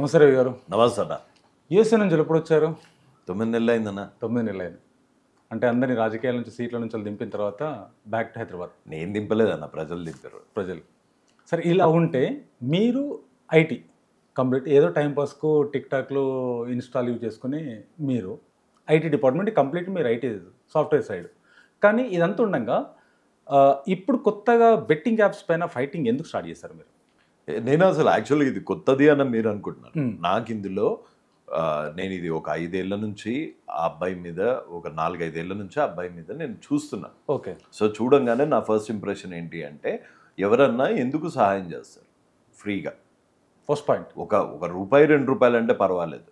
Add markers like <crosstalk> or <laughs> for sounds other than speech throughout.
నమస్తే గారు నమస్తే అన్న యూఎస్ఏ నుంచి ఎప్పుడు వచ్చారు తొమ్మిది నెలలు అయిందన్న తొమ్మిది నెలలు అయింది అంటే అందరినీ రాజకీయాల నుంచి సీట్ల నుంచి దింపిన తర్వాత బ్యాక్ టు హైదరాబాద్ నేను దింపలేదన్న ప్రజలు దింపారు ప్రజలు సరే ఇలా ఉంటే మీరు ఐటీ కంప్లీట్ ఏదో టైంపాస్కు టిక్ టాక్లు ఇన్స్టాల్ యూజ్ చేసుకుని మీరు ఐటీ డిపార్ట్మెంట్ కంప్లీట్ మీరు ఐటీ సాఫ్ట్వేర్ సైడ్ కానీ ఇదంతా ఉండగా ఇప్పుడు కొత్తగా బెట్టింగ్ యాప్స్ పైన ఫైటింగ్ ఎందుకు స్టార్ట్ చేశారు మీరు నేను అసలు యాక్చువల్గా ఇది కొత్తది అని మీరు అనుకుంటున్నాను నాకు ఇందులో నేను ఇది ఒక ఐదేళ్ల నుంచి ఆ అబ్బాయి మీద ఒక నాలుగైదేళ్ల నుంచి ఆ అబ్బాయి మీద నేను చూస్తున్నాను ఓకే సో చూడంగానే నా ఫస్ట్ ఇంప్రెషన్ ఏంటి అంటే ఎవరన్నా ఎందుకు సహాయం చేస్తారు ఫ్రీగా ఫస్ట్ పాయింట్ ఒక ఒక రూపాయి రెండు రూపాయలు అంటే పర్వాలేదు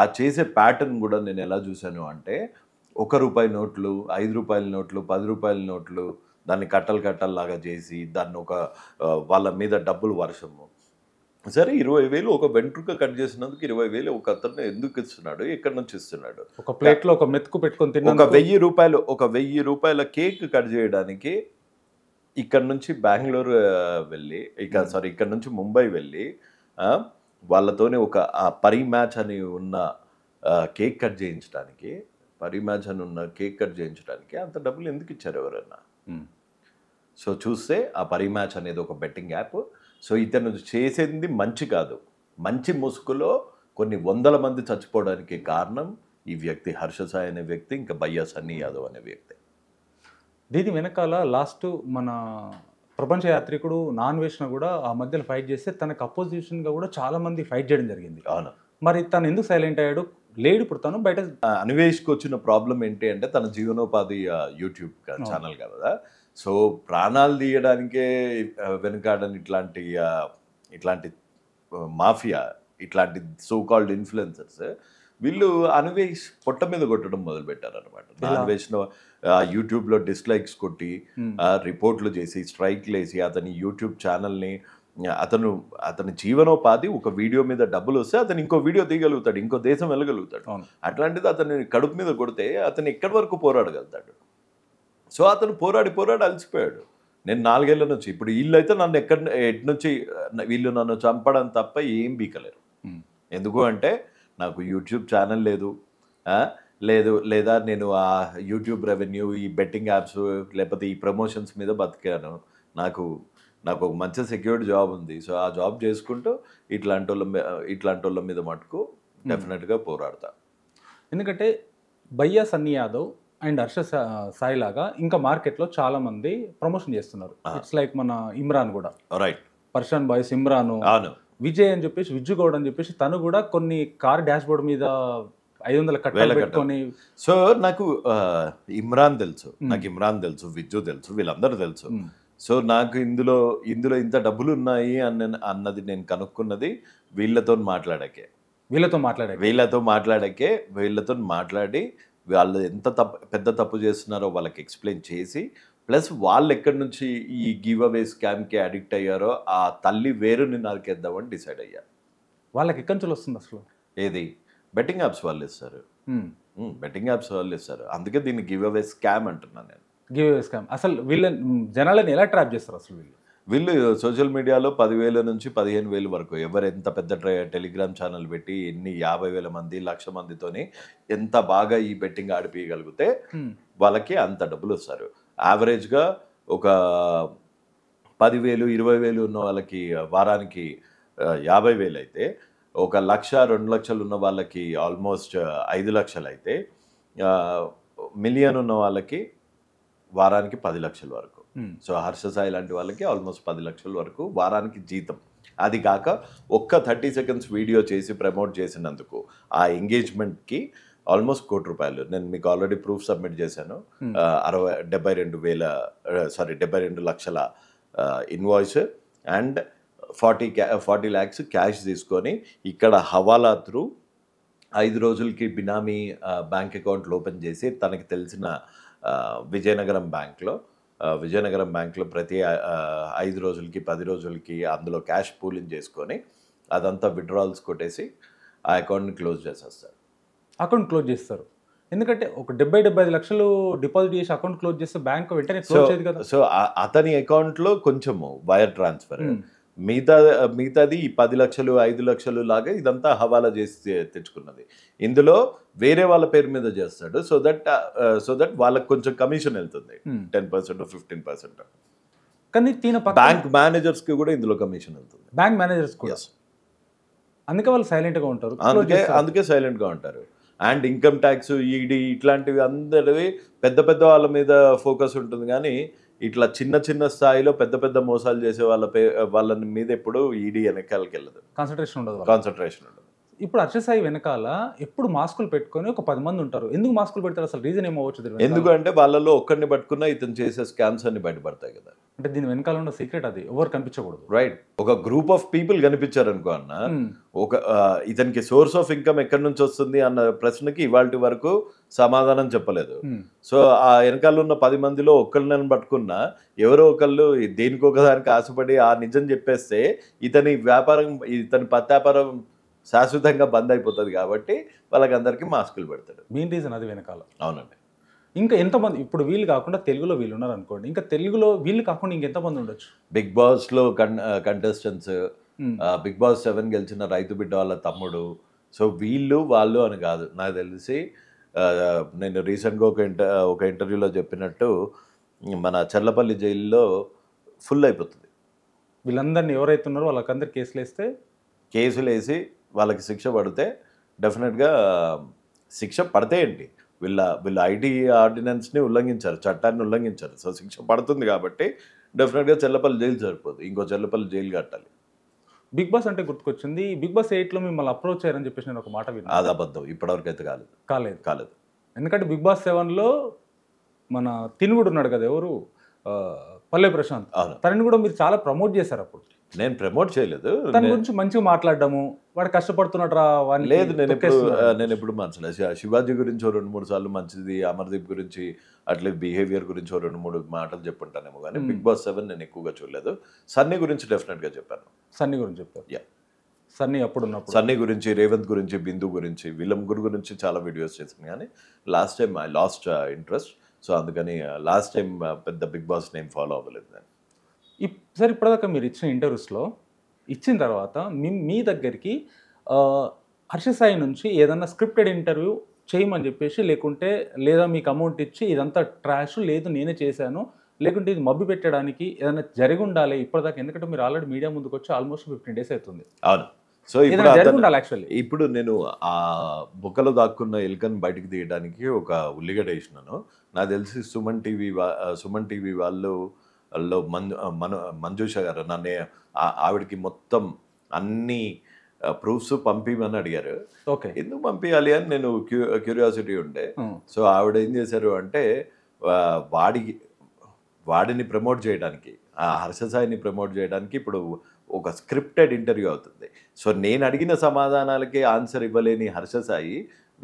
ఆ చేసే ప్యాటర్న్ కూడా నేను ఎలా చూశాను అంటే ఒక రూపాయి నోట్లు ఐదు రూపాయల నోట్లు పది రూపాయల నోట్లు దాన్ని కట్టలు కట్టల్లాగా చేసి దాన్ని ఒక వాళ్ళ మీద డబ్బులు వర్షము సరే ఇరవై వేలు ఒక వెంట్రుక కట్ చేసినందుకు ఇరవై వేలు ఒక అతను ఎందుకు ఇస్తున్నాడు ఎక్కడి నుంచి ఇస్తున్నాడు ఒక ప్లేట్లో ఒక మెతుకు పెట్టుకొని తిన్న ఒక వెయ్యి రూపాయలు ఒక వెయ్యి రూపాయల కేక్ కట్ చేయడానికి ఇక్కడ నుంచి బెంగళూరు వెళ్ళి ఇక సారీ ఇక్కడ నుంచి ముంబై వెళ్ళి వాళ్ళతోనే ఒక పరీ మ్యాచ్ అని ఉన్న కేక్ కట్ చేయించడానికి పరీ మ్యాచ్ అని ఉన్న కేక్ కట్ చేయించడానికి అంత డబ్బులు ఎందుకు ఇచ్చారు ఎవరన్నా సో చూస్తే ఆ పరిమ్యాచ్ అనేది ఒక బెట్టింగ్ యాప్ సో ఇతను చేసేది మంచి కాదు మంచి ముసుగులో కొన్ని వందల మంది చచ్చిపోవడానికి కారణం ఈ వ్యక్తి హర్ష సాయి అనే వ్యక్తి ఇంకా బయ్యా సన్నీ యాదవ్ అనే వ్యక్తి దీని వెనకాల లాస్ట్ మన ప్రపంచ యాత్రికుడు నాన్ వేసిన కూడా ఆ మధ్యలో ఫైట్ చేస్తే తనకు అపోజిషన్గా కూడా చాలా మంది ఫైట్ చేయడం జరిగింది అవును మరి తను ఎందుకు సైలెంట్ అయ్యాడు లేడు ఇప్పుడు తను బయట అన్వేష్కి వచ్చిన ప్రాబ్లం ఏంటి అంటే తన జీవనోపాధి యూట్యూబ్ ఛానల్ కదా సో ప్రాణాలు తీయడానికే వెనుకాడని ఇట్లాంటి ఇట్లాంటి మాఫియా ఇట్లాంటి సో కాల్డ్ ఇన్ఫ్లుయెన్సర్స్ వీళ్ళు అన్వేష్ పొట్ట మీద కొట్టడం మొదలుపెట్టారు అనమాట అన్వేషణ యూట్యూబ్లో డిస్లైక్స్ కొట్టి రిపోర్ట్లు చేసి స్ట్రైక్లు వేసి అతని యూట్యూబ్ ఛానల్ని అతను అతని జీవనోపాధి ఒక వీడియో మీద డబ్బులు వస్తే అతను ఇంకో వీడియో తీయగలుగుతాడు ఇంకో దేశం వెళ్ళగలుగుతాడు అట్లాంటిది అతని కడుపు మీద కొడితే అతను ఎక్కడి వరకు పోరాడగలుగుతాడు సో అతను పోరాడి పోరాడి అలసిపోయాడు నేను నాలుగేళ్ల నుంచి ఇప్పుడు వీళ్ళు అయితే నన్ను ఎక్కడ ఎటు నుంచి వీళ్ళు నన్ను చంపడం తప్ప ఏం బీకలేరు ఎందుకు అంటే నాకు యూట్యూబ్ ఛానల్ లేదు లేదు లేదా నేను ఆ యూట్యూబ్ రెవెన్యూ ఈ బెట్టింగ్ యాప్స్ లేకపోతే ఈ ప్రమోషన్స్ మీద బతికాను నాకు నాకు ఒక మంచి సెక్యూర్డ్ జాబ్ ఉంది సో ఆ జాబ్ చేసుకుంటూ ఇట్లాంటి వాళ్ళ ఇట్లాంటి వాళ్ళ మీద మటుకు డెఫినెట్గా పోరాడతా ఎందుకంటే బయ్యా సన్నీ యాదవ్ అండ్ హర్ష సాయి లాగా ఇంకా మార్కెట్లో చాలా మంది ప్రమోషన్ చేస్తున్నారు ఇట్స్ లైక్ మన ఇమ్రాన్ కూడా right person boys Imran Vijay అని చెప్పేసి విజ్జు గౌడ్ అని చెప్పేసి తను కూడా కొన్ని కార్ డాష్ బోర్డ్ మీద ఐదు వందల కట్టలు పెట్టుకొని సో నాకు ఇమ్రాన్ తెలుసు నాకు ఇమ్రాన్ తెలుసు విజ్జు తెలుసు వీళ్ళందరూ తెలుసు సో నాకు ఇందులో ఇందులో ఇంత డబ్బులు ఉన్నాయి అని అన్నది నేను కనుక్కున్నది వీళ్ళతో మాట్లాడకే వీళ్ళతో మాట్లాడే వీళ్ళతో మాట్లాడకే వీళ్ళతో మాట్లాడి వాళ్ళు ఎంత తప్పు పెద్ద తప్పు చేస్తున్నారో వాళ్ళకి ఎక్స్ప్లెయిన్ చేసి ప్లస్ వాళ్ళు ఎక్కడి నుంచి ఈ గివ్ అవే స్కామ్కి అడిక్ట్ అయ్యారో ఆ తల్లి వేరుని నరికేద్దామని డిసైడ్ అయ్యారు వాళ్ళకి ఎక్కడి నుంచి వస్తుంది అసలు ఏది బెట్టింగ్ యాప్స్ వాళ్ళు ఇస్తారు బెట్టింగ్ యాప్స్ వాళ్ళు ఇస్తారు అందుకే దీన్ని గివ్ అవే స్కామ్ అంటున్నాను నేను గివ్ అవే స్కామ్ అసలు వీళ్ళని జనాలని ఎలా ట్రాప్ చేస్తారు అసలు వీళ్ళు వీళ్ళు సోషల్ మీడియాలో పదివేల నుంచి పదిహేను వేలు వరకు ఎవరు ఎంత పెద్ద టెలిగ్రామ్ ఛానల్ పెట్టి ఎన్ని యాభై వేల మంది లక్ష మందితోని ఎంత బాగా ఈ బెట్టింగ్ ఆడిపియగలిగితే వాళ్ళకి అంత డబ్బులు వస్తారు యావరేజ్గా ఒక పదివేలు ఇరవై వేలు ఉన్న వాళ్ళకి వారానికి యాభై వేలు అయితే ఒక లక్ష రెండు లక్షలు ఉన్న వాళ్ళకి ఆల్మోస్ట్ ఐదు లక్షలు అయితే మిలియన్ ఉన్న వాళ్ళకి వారానికి పది లక్షల వరకు Hmm. సో హర్షసాయి లాంటి వాళ్ళకి ఆల్మోస్ట్ పది లక్షల వరకు వారానికి జీతం అది కాక ఒక్క థర్టీ సెకండ్స్ వీడియో చేసి ప్రమోట్ చేసినందుకు ఆ ఎంగేజ్మెంట్కి ఆల్మోస్ట్ కోటి రూపాయలు నేను మీకు ఆల్రెడీ ప్రూఫ్ సబ్మిట్ చేశాను hmm. అరవై డెబ్బై రెండు వేల సారీ డెబ్బై రెండు లక్షల ఇన్వాయిస్ అండ్ ఫార్టీ క్యా ఫార్టీ ల్యాక్స్ క్యాష్ తీసుకొని ఇక్కడ హవాలా త్రూ ఐదు రోజులకి బినామీ బ్యాంక్ అకౌంట్లు ఓపెన్ చేసి తనకి తెలిసిన విజయనగరం బ్యాంక్లో విజయనగరం బ్యాంకులో ప్రతి ఐదు రోజులకి పది రోజులకి అందులో క్యాష్ పూలింగ్ చేసుకొని అదంతా విడ్రాల్స్ కొట్టేసి ఆ అకౌంట్ని క్లోజ్ చేసేస్తారు అకౌంట్ క్లోజ్ చేస్తారు ఎందుకంటే ఒక డెబ్బై డెబ్బై ఐదు లక్షలు డిపాజిట్ చేసి అకౌంట్ క్లోజ్ చేస్తే బ్యాంక్ వెంటనే క్లోజ్ చేయదు కదా సో అతని అకౌంట్లో కొంచెము వైర్ ట్రాన్స్ఫర్ మిగతా మిగతాది ఈ పది లక్షలు ఐదు లక్షలు లాగా ఇదంతా హవాలా చేసి తెచ్చుకున్నది ఇందులో వేరే వాళ్ళ పేరు మీద చేస్తాడు సో దట్ సో దట్ వాళ్ళకి కొంచెం కమిషన్ వెళ్తుంది టెన్ పర్సెంట్ ఫిఫ్టీన్ పర్సెంట్ కానీ తిన బ్యాంక్ మేనేజర్స్కి కూడా ఇందులో కమిషన్ వెళ్తుంది బ్యాంక్ మేనేజర్స్ కూడా అందుకే వాళ్ళు సైలెంట్గా ఉంటారు అందుకే అందుకే సైలెంట్గా ఉంటారు అండ్ ఇన్కమ్ ట్యాక్స్ ఈడీ ఇట్లాంటివి అందరివి పెద్ద పెద్ద వాళ్ళ మీద ఫోకస్ ఉంటుంది కానీ ఇట్లా చిన్న చిన్న స్థాయిలో పెద్ద పెద్ద మోసాలు చేసే వాళ్ళ పే వాళ్ళ మీద ఎప్పుడు ఈడీ e వెనకాలకి వెళ్ళదు కాన్సన్ట్రేషన్ ఉండదు కాన్సన్ట్రేషన్ ఉండదు ఇప్పుడు సాయి వెనకాల ఎప్పుడు మాస్కులు పెట్టుకుని ఒక పది మంది ఉంటారు ఎందుకు మాస్కులు పెడతారు అసలు రీజన్ ఏమో ఎందుకంటే వాళ్ళలో ఒక్కరిని పట్టుకున్నా ఇతను చేసే స్కామ్స్ అన్ని బయటపడతాయి కదా అంటే దీని వెనకాల ఉన్న సీక్రెట్ అది ఎవరు కనిపించకూడదు రైట్ ఒక గ్రూప్ ఆఫ్ పీపుల్ కనిపించారు అనుకో అన్న hmm. ఒక ఇతనికి సోర్స్ ఆఫ్ ఇన్కమ్ ఎక్కడి నుంచి వస్తుంది అన్న ప్రశ్నకి ఇవాళ వరకు సమాధానం చెప్పలేదు సో hmm. ఆ వెనకాల ఉన్న పది మందిలో ఒక్కళ్ళని పట్టుకున్నా ఎవరో ఒకళ్ళు దేనికొకదానికి ఆశపడి ఆ నిజం చెప్పేస్తే ఇతని వ్యాపారం ఇతని వ్యాపారం శాశ్వతంగా బంద్ అయిపోతుంది కాబట్టి అందరికీ మాస్కులు పెడతాడు మెయిన్ రీజన్ అది వెనకాల అవునండి ఇంకా ఎంతమంది ఇప్పుడు వీళ్ళు కాకుండా తెలుగులో వీళ్ళు ఉన్నారు అనుకోండి ఇంకా తెలుగులో వీళ్ళు కాకుండా ఇంకెంతమంది ఉండొచ్చు బిగ్ బాస్లో కన్ కంటెస్టెంట్స్ బిగ్ బాస్ సెవెన్ గెలిచిన రైతు బిడ్డ వాళ్ళ తమ్ముడు సో వీళ్ళు వాళ్ళు అని కాదు నాకు తెలిసి నేను రీసెంట్గా ఒక ఇంటర్ ఒక ఇంటర్వ్యూలో చెప్పినట్టు మన చల్లపల్లి జైల్లో ఫుల్ అయిపోతుంది వీళ్ళందరినీ ఎవరైతే ఉన్నారో వాళ్ళకందరు కేసులు వేస్తే కేసులు వేసి వాళ్ళకి శిక్ష పడితే డెఫినెట్గా శిక్ష పడితే ఏంటి వీళ్ళ వీళ్ళ ఐటీ ఆర్డినెన్స్ని ఉల్లంఘించారు చట్టాన్ని ఉల్లంఘించారు సో శిక్ష పడుతుంది కాబట్టి డెఫినెట్గా చెల్లపల్లి జైలు సరిపోదు ఇంకో చెల్లపల్లి జైలు కట్టాలి బిగ్ బాస్ అంటే గుర్తుకొచ్చింది బిగ్ బాస్ ఎయిట్లో మిమ్మల్ని అప్రోచ్ అయ్యారని చెప్పేసి నేను ఒక మాట విన్నాను అది అబద్ధం ఇప్పటివరకు అయితే కాలేదు కాలేదు కాలేదు ఎందుకంటే బిగ్ బాస్ సెవెన్లో మన తినుగుడు ఉన్నాడు కదా ఎవరు పల్లె ప్రశాంత్ తనని కూడా మీరు చాలా ప్రమోట్ చేశారు అప్పుడు నేను ప్రమోట్ చేయలేదు దాని గురించి మంచిగా మాట్లాడము వాడు కష్టపడుతున్నాడు రా లేదు నేను ఎప్పుడు నేను ఎప్పుడు మంచలేదు శివాజీ గురించి రెండు మూడు సార్లు మంచిది అమర్దీప్ గురించి అట్లే బిహేవియర్ గురించి రెండు మూడు మాటలు చెప్పుంటానేమో కానీ బిగ్ బాస్ సెవెన్ నేను ఎక్కువగా చూడలేదు సన్నీ గురించి డెఫినెట్గా చెప్పాను సన్నీ గురించి చెప్పాను యా సన్నీ అప్పుడు ఉన్నప్పుడు సన్నీ గురించి రేవంత్ గురించి బిందు గురించి విలమ్ ముగ్గురు గురించి చాలా వీడియోస్ చేసింది కానీ last time I lost interest so అందుకని లాస్ట్ టైం పెద్ద బిగ్ బాస్ నేమ్ ఫాలో అవ్వలేదు నేను సార్ ఇప్పటిదాకా మీరు ఇచ్చిన ఇంటర్వ్యూస్లో ఇచ్చిన తర్వాత మీ మీ దగ్గరికి హర్షసాయి నుంచి ఏదన్నా స్క్రిప్టెడ్ ఇంటర్వ్యూ చేయమని చెప్పేసి లేకుంటే లేదా మీకు అమౌంట్ ఇచ్చి ఇదంతా ట్రాష్ లేదు నేనే చేశాను లేకుంటే ఇది మబ్బు పెట్టడానికి ఏదైనా జరిగి ఉండాలి ఇప్పటిదాకా ఎందుకంటే మీరు ఆల్రెడీ మీడియా ముందుకు వచ్చి ఆల్మోస్ట్ ఫిఫ్టీన్ డేస్ అవుతుంది అవును సో ఇప్పుడు ఇప్పుడు నేను ఆ బుక్కలో దాక్కున్న ఎలుకను బయటకు తీయడానికి ఒక ఉల్లిగడ్డ వేసినాను నాకు తెలిసి సుమన్ టీవీ సుమన్ టీవీ వాళ్ళు లో మంజు మంజూష గారు నన్ను ఆవిడకి మొత్తం అన్ని ప్రూఫ్స్ పంపిమని అడిగారు ఓకే ఎందుకు పంపించాలి అని నేను క్యూరియాసిటీ ఉండే సో ఆవిడ ఏం చేశారు అంటే వాడి వాడిని ప్రమోట్ చేయడానికి ఆ హర్షసాయిని ప్రమోట్ చేయడానికి ఇప్పుడు ఒక స్క్రిప్టెడ్ ఇంటర్వ్యూ అవుతుంది సో నేను అడిగిన సమాధానాలకి ఆన్సర్ ఇవ్వలేని హర్షసాయి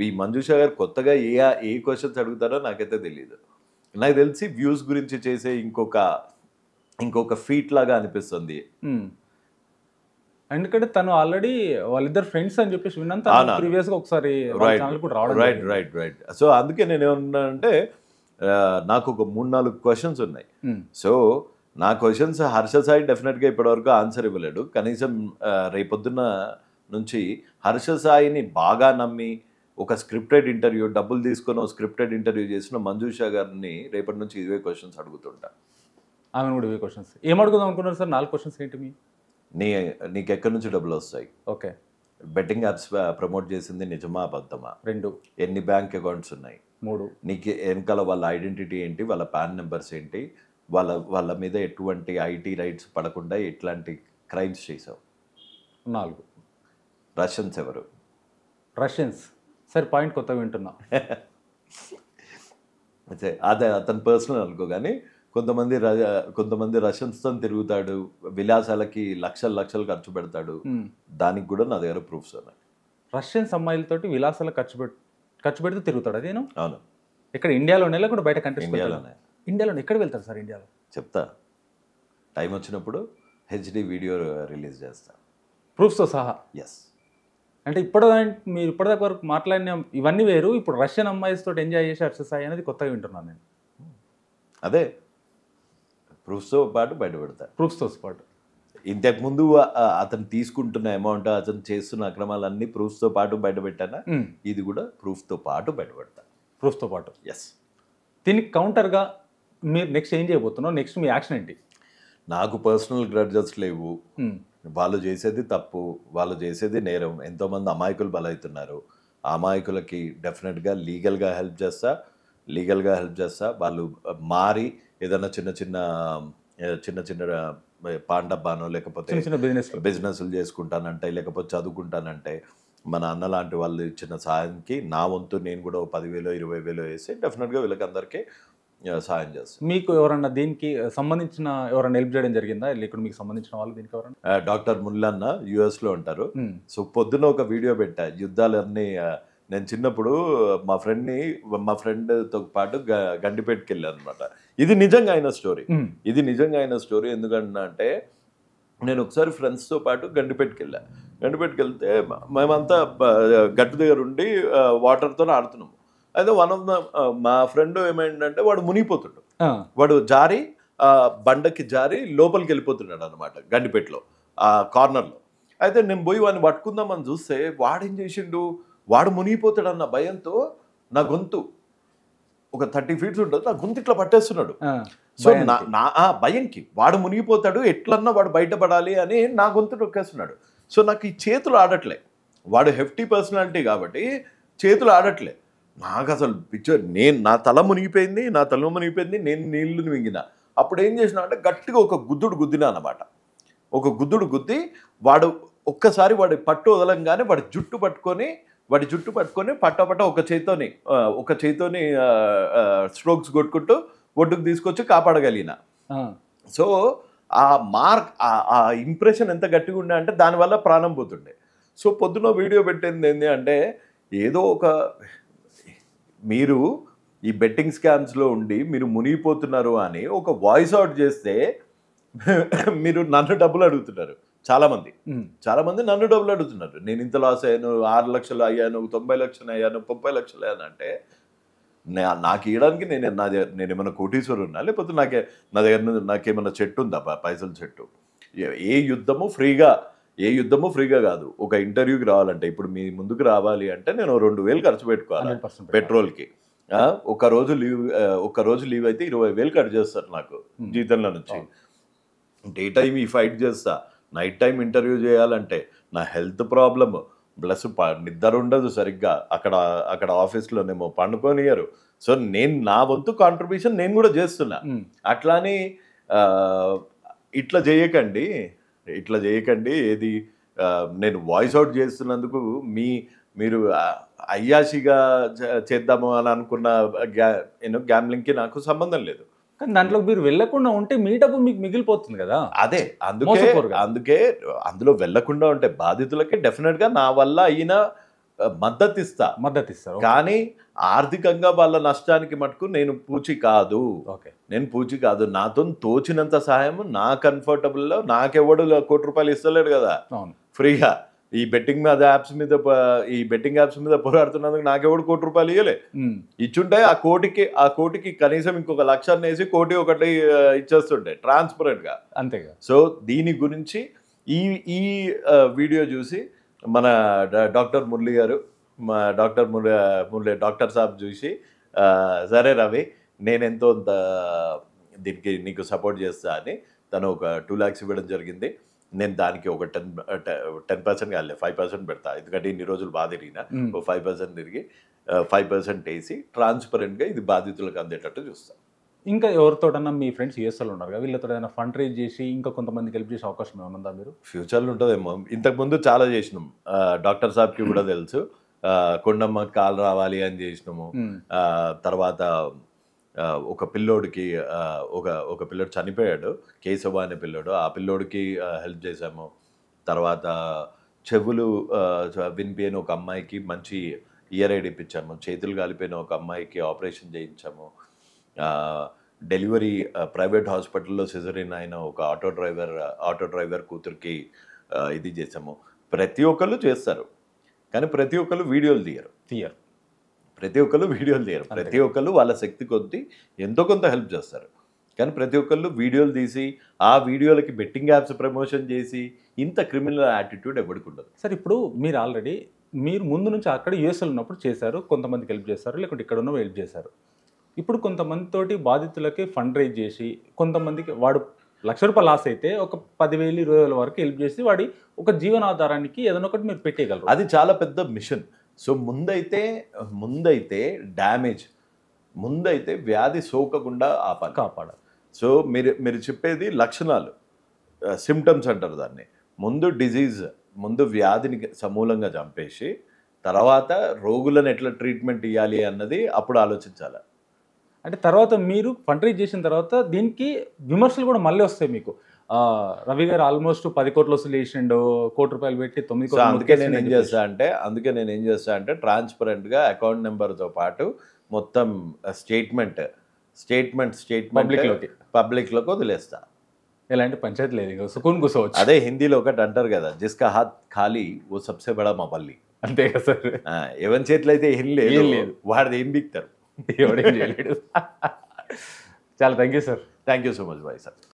ఈ మంజుష గారు కొత్తగా ఏ ఏ క్వశ్చన్స్ అడుగుతారో నాకైతే తెలియదు నాకు తెలిసి వ్యూస్ గురించి చేసే ఇంకొక ఇంకొక ఫీట్ లాగా అనిపిస్తుంది ఎందుకంటే తను ఆల్రెడీ వాళ్ళిద్దరు ఫ్రెండ్స్ అని చెప్పేసి ప్రీవియస్ గా ఒకసారి రైట్ రైట్ రైట్ సో అందుకే నేను ఏమన్నానంటే నాకు ఒక మూడు నాలుగు క్వశ్చన్స్ ఉన్నాయి సో నా క్వశ్చన్స్ హర్ష సాయి డెఫినెట్ గా ఇప్పటివరకు ఆన్సర్ ఇవ్వలేడు కనీసం రేపొద్దున నుంచి హర్ష సాయిని బాగా నమ్మి ఒక స్క్రిప్టెడ్ ఇంటర్వ్యూ డబ్బులు తీసుకొని ఒక స్క్రిప్టెడ్ ఇంటర్వ్యూ చేసిన మంజుషా గారిని రేపటి నుంచి ఇవే క్వశ్చన్స్ అడుగుతుంటా ఆమెను కూడా ఇవే క్వశ్చన్స్ ఏం అనుకున్నారు సార్ నాలుగు క్వశ్చన్స్ ఏంటి మీ నీ నీకు ఎక్కడి నుంచి డబ్బులు వస్తాయి ఓకే బెట్టింగ్ యాప్స్ ప్రమోట్ చేసింది నిజమా అబద్ధమా రెండు ఎన్ని బ్యాంక్ అకౌంట్స్ ఉన్నాయి మూడు నీకు వెనకాల వాళ్ళ ఐడెంటిటీ ఏంటి వాళ్ళ పాన్ నెంబర్స్ ఏంటి వాళ్ళ వాళ్ళ మీద ఎటువంటి ఐటీ రైట్స్ పడకుండా ఎట్లాంటి క్రైమ్స్ చేసావు నాలుగు రష్యన్స్ ఎవరు రష్యన్స్ సరే పాయింట్ కొత్త వింటున్నా <laughs> అదే అతని పర్సనల్ అనుకో కానీ కొంతమంది కొంతమంది రషన్స్తో తిరుగుతాడు విలాసాలకి లక్షలు లక్షలు ఖర్చు పెడతాడు దానికి కూడా నా దగ్గర ప్రూఫ్స్ ఉన్నాయి రష్యన్స్ అమ్మాయిలతోటి విలాసాలు ఖర్చు పెట్టి ఖర్చు పెడితే తిరుగుతాడు అదేను అవును ఇక్కడ ఇండియాలోనే లేకుండా బయట కంట్రీస్ ఇండియాలోనే ఇండియాలో ఎక్కడ వెళ్తారు సార్ ఇండియాలో చెప్తా టైం వచ్చినప్పుడు హెచ్డి వీడియో రిలీజ్ చేస్తా ప్రూఫ్స్తో సహా ఎస్ అంటే ఇప్పుడు మీరు ఇప్పటిదాకా వరకు మాట్లాడిన ఇవన్నీ వేరు ఇప్పుడు రష్యన్ తోటి ఎంజాయ్ చేసి హర్షసాయి అనేది కొత్తగా వింటున్నాను నేను అదే ప్రూఫ్స్తో పాటు బయటపడతా ప్రూఫ్స్తో పాటు ఇంతకుముందు అతను తీసుకుంటున్న అమౌంట్ అతను చేస్తున్న అక్రమాలన్నీ ప్రూఫ్స్తో పాటు బయటపెట్టానా ఇది కూడా ప్రూఫ్తో పాటు బయటపెడతా ప్రూఫ్తో పాటు ఎస్ దీనికి కౌంటర్గా మీరు నెక్స్ట్ ఏం చేయబోతున్నావు నెక్స్ట్ మీ యాక్షన్ ఏంటి నాకు పర్సనల్ గ్రడ్జెస్ లేవు వాళ్ళు చేసేది తప్పు వాళ్ళు చేసేది నేరం ఎంతోమంది అమాయకులు బలవుతున్నారు అమాయకులకి డెఫినెట్గా లీగల్గా హెల్ప్ చేస్తా లీగల్గా హెల్ప్ చేస్తా వాళ్ళు మారి ఏదన్నా చిన్న చిన్న చిన్న చిన్న పాండబ్బానో లేకపోతే చిన్న బిజినెస్ బిజినెస్లు చేసుకుంటానంటే లేకపోతే చదువుకుంటానంటే మన అన్న లాంటి వాళ్ళు ఇచ్చిన సాయానికి నా వంతు నేను కూడా పదివేలో ఇరవై వేలో వేసి డెఫినెట్గా వీళ్ళకి అందరికీ సాయం చేస్తాను మీకు ఎవరన్నా దీనికి సంబంధించిన ఎవరైనా హెల్ప్ చేయడం జరిగిందా ఇక్కడ మీకు సంబంధించిన వాళ్ళు దీనికి ఎవరైనా డాక్టర్ ముల్లన్న యుఎస్లో ఉంటారు సో పొద్దున ఒక వీడియో పెట్టా యుద్ధాలన్నీ నేను చిన్నప్పుడు మా ఫ్రెండ్ని మా ఫ్రెండ్తో పాటు గండిపేటకి వెళ్ళాను అనమాట ఇది నిజంగా అయిన స్టోరీ ఇది నిజంగా అయిన స్టోరీ ఎందుకంటున్నా అంటే నేను ఒకసారి ఫ్రెండ్స్తో పాటు గండిపేటకి వెళ్ళాను గండిపేటకి వెళ్తే మేమంతా గట్టు దగ్గర ఉండి వాటర్తో ఆడుతున్నాము అయితే వన్ ఆఫ్ ద మా ఫ్రెండ్ ఏమైందంటే వాడు మునిగిపోతుండు వాడు జారి బండకి జారి లోపలికి వెళ్ళిపోతున్నాడు అనమాట గండిపేటలో ఆ కార్నర్లో అయితే నేను పోయి వాడిని పట్టుకుందామని చూస్తే వాడేం చేసిండు వాడు మునిగిపోతాడన్న భయంతో నా గొంతు ఒక థర్టీ ఫీట్స్ ఉంటుంది నా గొంతు ఇట్లా పట్టేస్తున్నాడు సో నా భయంకి వాడు మునిగిపోతాడు ఎట్లన్నా వాడు బయటపడాలి అని నా గొంతు నొక్కేస్తున్నాడు సో నాకు ఈ చేతులు ఆడట్లే వాడు హెఫ్టీ పర్సనాలిటీ కాబట్టి చేతులు ఆడట్లే నాకు అసలు పిక్చర్ నేను నా తల మునిగిపోయింది నా తల మునిగిపోయింది నేను నీళ్లు మింగిన అప్పుడు ఏం చేసిన అంటే గట్టిగా ఒక గుద్దుడు గుద్దినా అనమాట ఒక గుద్దుడు గుద్ది వాడు ఒక్కసారి వాడి పట్టు వదలంగానే వాడి జుట్టు పట్టుకొని వాటి జుట్టు పట్టుకొని పట్టపట్ట ఒక చేతితోని ఒక చేతితోని స్ట్రోక్స్ కొట్టుకుంటూ ఒడ్డుకు తీసుకొచ్చి కాపాడగలిగిన సో ఆ మార్క్ ఆ ఇంప్రెషన్ ఎంత గట్టిగా ఉండే అంటే దానివల్ల ప్రాణం పోతుండే సో పొద్దున వీడియో పెట్టింది ఏంటి అంటే ఏదో ఒక మీరు ఈ బెట్టింగ్ స్కామ్స్లో ఉండి మీరు మునిగిపోతున్నారు అని ఒక వాయిస్ అవుట్ చేస్తే మీరు నన్ను డబ్బులు అడుగుతున్నారు చాలామంది చాలామంది నన్ను డబ్బులు అడుగుతున్నారు నేను ఇంత లాస్ అయ్యాను ఆరు లక్షలు అయ్యాను తొంభై లక్షలు అయ్యాను ముప్పై లక్షలు అయ్యాను అంటే నాకు ఇవ్వడానికి నేను నా దగ్గర నేను ఏమైనా కోటీశ్వరు ఉన్నా లేకపోతే నాకే నా దగ్గర నాకేమైనా చెట్టు ఉందా పైసల చెట్టు ఏ యుద్ధము ఫ్రీగా ఏ యుద్ధము ఫ్రీగా కాదు ఒక ఇంటర్వ్యూకి రావాలంటే ఇప్పుడు మీ ముందుకు రావాలి అంటే నేను రెండు వేలు ఖర్చు పెట్టుకోవాలి పెట్రోల్కి ఒక రోజు లీవ్ ఒక రోజు లీవ్ అయితే ఇరవై వేలు ఖర్చు చేస్తారు నాకు జీతంలో నుంచి డే టైం ఈ ఫైట్ చేస్తా నైట్ టైం ఇంటర్వ్యూ చేయాలంటే నా హెల్త్ ప్రాబ్లమ్ ప్లస్ నిద్ర ఉండదు సరిగ్గా అక్కడ అక్కడ ఆఫీస్లోనేమో పండుకొనియరు సో నేను నా వంతు కాంట్రిబ్యూషన్ నేను కూడా చేస్తున్నా hmm. అట్లానే ఇట్లా చేయకండి ఇట్లా చేయకండి ఏది నేను వాయిస్ అవుట్ చేస్తున్నందుకు మీ మీరు అయ్యాషిగా చేద్దాము అని అనుకున్న గ్యా నేను గ్యామ్లింగ్కి నాకు సంబంధం లేదు కానీ దాంట్లో మీరు వెళ్ళకుండా ఉంటే మీ డబ్బు మీకు మిగిలిపోతుంది కదా అదే అందుకే అందుకే అందులో వెళ్లకుండా ఉంటే బాధితులకి డెఫినెట్ గా నా వల్ల అయిన మద్దతు ఇస్తా మద్దతు ఇస్తారు కానీ ఆర్థికంగా వాళ్ళ నష్టానికి మటుకు నేను పూచి కాదు నేను పూచి కాదు నాతో తోచినంత సహాయం నా కంఫర్టబుల్లో నాకెవడు కోటి రూపాయలు ఇస్తలేడు కదా ఫ్రీగా ఈ బెట్టింగ్ మీద యాప్స్ మీద ఈ బెట్టింగ్ యాప్స్ మీద పోరాడుతున్నందుకు నాకెవడు కోటి రూపాయలు ఇవ్వలే ఇచ్చుంటే ఆ కోటికి ఆ కోటికి కనీసం ఇంకొక లక్షాన్ని వేసి కోటి ఒకటి ట్రాన్స్పరెంట్ గా అంతేగా సో దీని గురించి ఈ ఈ వీడియో చూసి మన డాక్టర్ మురళి గారు మా డాక్టర్ మురళి మురళి డాక్టర్ సాబ్ చూసి సరే రవి నేను ఎంతో దీనికి నీకు సపోర్ట్ చేస్తా అని తను ఒక టూ ల్యాక్స్ ఇవ్వడం జరిగింది నేను దానికి ఒక టెన్ టెన్ పర్సెంట్ కాదులే ఫైవ్ పర్సెంట్ పెడతా ఎందుకంటే ఇన్ని రోజులు బాగా తిరిగిన ఓ ఫైవ్ పర్సెంట్ తిరిగి ఫైవ్ పర్సెంట్ వేసి ట్రాన్స్పరెంట్గా ఇది బాధితులకు అందేటట్టు చూస్తాను ఇంకా ఎవరితోటన్నా మీ ఫ్రెండ్స్ యూఎస్ఎల్ ఉన్నారు కదా వీళ్ళతో ఏదైనా ఫండ్ రేజ్ చేసి ఇంకా కొంతమంది హెల్ప్ చేసే అవకాశం ఏమన్నా మీరు ఫ్యూచర్లో ఉంటుందేమో ఇంతకుముందు చాలా చేసినాం డాక్టర్ సాబ్కి కూడా తెలుసు కొండమ్మ కాలు రావాలి అని చేసినాము తర్వాత ఒక పిల్లోడికి ఒక ఒక పిల్లోడు చనిపోయాడు కేశవ అనే పిల్లోడు ఆ పిల్లోడికి హెల్ప్ చేశాము తర్వాత చెవులు వినిపోయిన ఒక అమ్మాయికి మంచి ఇయర్ ఐడ్ ఇప్పించాము చేతులు కాలిపోయిన ఒక అమ్మాయికి ఆపరేషన్ చేయించాము డెలివరీ ప్రైవేట్ హాస్పిటల్లో సిజరిన్ అయిన ఒక ఆటో డ్రైవర్ ఆటో డ్రైవర్ కూతురికి ఇది చేసాము ప్రతి ఒక్కళ్ళు చేస్తారు కానీ ప్రతి ఒక్కళ్ళు వీడియోలు తీయరు తీయరు ప్రతి ఒక్కళ్ళు వీడియోలు తీయరు ప్రతి ఒక్కళ్ళు వాళ్ళ శక్తి కొద్దీ ఎంతో కొంత హెల్ప్ చేస్తారు కానీ ప్రతి ఒక్కళ్ళు వీడియోలు తీసి ఆ వీడియోలకి బెట్టింగ్ యాప్స్ ప్రమోషన్ చేసి ఇంత క్రిమినల్ యాటిట్యూడ్ ఎవరికి ఉండదు సార్ ఇప్పుడు మీరు ఆల్రెడీ మీరు ముందు నుంచి అక్కడ యూఎస్ఎల్ ఉన్నప్పుడు చేశారు కొంతమందికి హెల్ప్ చేస్తారు లేకుంటే ఇక్కడ ఉన్న హెల్ప్ చేశారు ఇప్పుడు కొంతమందితోటి బాధితులకి ఫండ్ రైజ్ చేసి కొంతమందికి వాడు లక్ష రూపాయలు లాస్ అయితే ఒక పదివేలు ఇరవై వేల వరకు హెల్ప్ చేసి వాడి ఒక జీవనాధారానికి ఏదైనా ఒకటి మీరు పెట్టేయగలరు అది చాలా పెద్ద మిషన్ సో ముందైతే ముందైతే డ్యామేజ్ ముందైతే వ్యాధి సోకకుండా ఆపాలి కాపాడాలి సో మీరు మీరు చెప్పేది లక్షణాలు సిమ్టమ్స్ అంటారు దాన్ని ముందు డిజీజ్ ముందు వ్యాధిని సమూలంగా చంపేసి తర్వాత రోగులను ఎట్లా ట్రీట్మెంట్ ఇవ్వాలి అన్నది అప్పుడు ఆలోచించాలి అంటే తర్వాత మీరు ఫండ్ చేసిన తర్వాత దీనికి విమర్శలు కూడా మళ్ళీ వస్తాయి మీకు రవి గారు ఆల్మోస్ట్ పది కోట్ల వసూలు చేసిండు కోటి రూపాయలు పెట్టి తొమ్మిది కోట్లు అందుకే నేను ఏం చేస్తా అంటే అందుకే నేను ఏం చేస్తా అంటే ట్రాన్స్పరెంట్గా అకౌంట్ నెంబర్తో పాటు మొత్తం స్టేట్మెంట్ స్టేట్మెంట్ స్టేట్మెంట్ పబ్లిక్లోకి పబ్లిక్లోకి వదిలేస్తా ఎలాంటి పంచాయతీ లేదు సుకూన్ కూర్చోవచ్చు అదే హిందీలో ఒకటి అంటారు కదా జిస్కా హాత్ ఖాళీ ఓ సబ్సే బడా మా పల్లి అంతే కదా సార్ ఎవరి చేతిలో అయితే ఏం లేదు లేదు వాడిది ఏం బిక్తారు ఎవడేం చేయలేడు చాలా thank you sir thank you so much bye sir